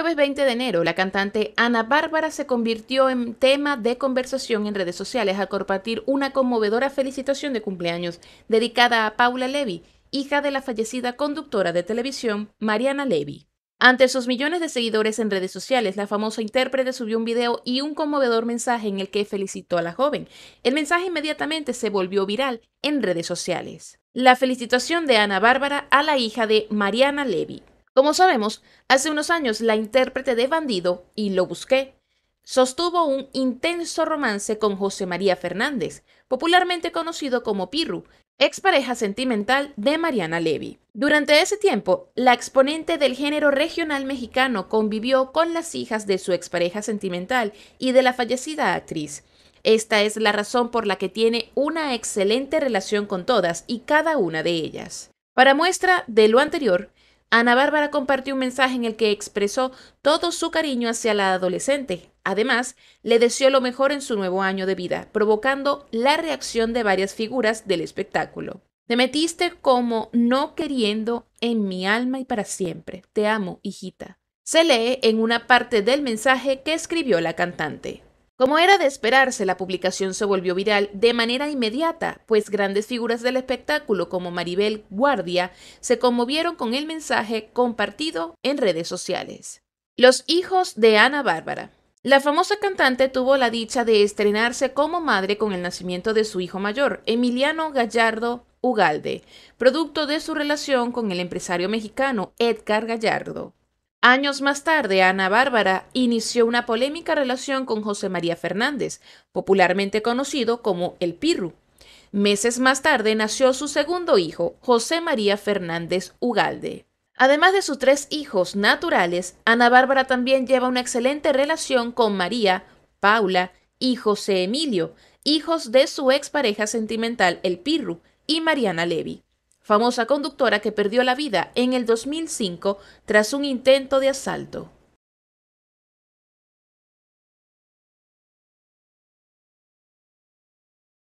jueves 20 de enero, la cantante Ana Bárbara se convirtió en tema de conversación en redes sociales al compartir una conmovedora felicitación de cumpleaños dedicada a Paula Levy, hija de la fallecida conductora de televisión Mariana Levy. Ante sus millones de seguidores en redes sociales, la famosa intérprete subió un video y un conmovedor mensaje en el que felicitó a la joven. El mensaje inmediatamente se volvió viral en redes sociales. La felicitación de Ana Bárbara a la hija de Mariana Levy, como sabemos, hace unos años la intérprete de Bandido, y lo busqué, sostuvo un intenso romance con José María Fernández, popularmente conocido como Pirru, expareja sentimental de Mariana Levy. Durante ese tiempo, la exponente del género regional mexicano convivió con las hijas de su expareja sentimental y de la fallecida actriz. Esta es la razón por la que tiene una excelente relación con todas y cada una de ellas. Para muestra de lo anterior, Ana Bárbara compartió un mensaje en el que expresó todo su cariño hacia la adolescente. Además, le deseó lo mejor en su nuevo año de vida, provocando la reacción de varias figuras del espectáculo. Te metiste como no queriendo en mi alma y para siempre. Te amo, hijita. Se lee en una parte del mensaje que escribió la cantante. Como era de esperarse, la publicación se volvió viral de manera inmediata, pues grandes figuras del espectáculo como Maribel Guardia se conmovieron con el mensaje compartido en redes sociales. Los hijos de Ana Bárbara. La famosa cantante tuvo la dicha de estrenarse como madre con el nacimiento de su hijo mayor, Emiliano Gallardo Ugalde, producto de su relación con el empresario mexicano Edgar Gallardo. Años más tarde, Ana Bárbara inició una polémica relación con José María Fernández, popularmente conocido como El Pirru. Meses más tarde nació su segundo hijo, José María Fernández Ugalde. Además de sus tres hijos naturales, Ana Bárbara también lleva una excelente relación con María, Paula y José Emilio, hijos de su expareja sentimental El Pirru y Mariana Levy famosa conductora que perdió la vida en el 2005 tras un intento de asalto.